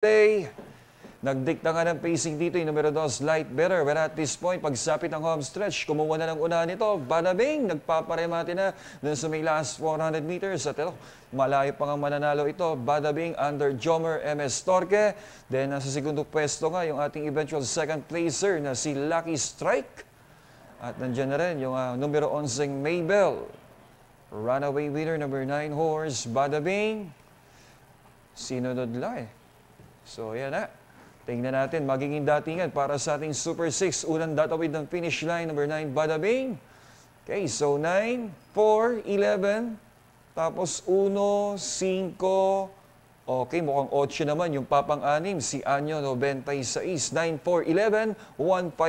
Day. Nagdikta nga ng pacing dito yung numero 2, Light Better. But at this point, pagsapit ng home stretch, kumuha na ng una nito. Badabing, nagpaparemate na dun sa may last 400 meters. At ito, malayo pa nga mananalo ito. Badabing under Jomer MS Torque. Then, nasa segundo pwesto nga yung ating eventual second placer na si Lucky Strike. At nandiyan na rin yung uh, numero 11, Maybell. Runaway winner, number 9 horse, Badabing. Sinunod lang eh. So, ayan na. Tingnan natin, magiging datingan para sa ating Super 6. Unang datawid ng finish line, number 9, Bada Bing. Okay, so 9, 4, 11, tapos 1, 5, okay, mukhang 8 naman. Yung papang-anim, si Anyo, 96, 9, 4, 11, 1, 5,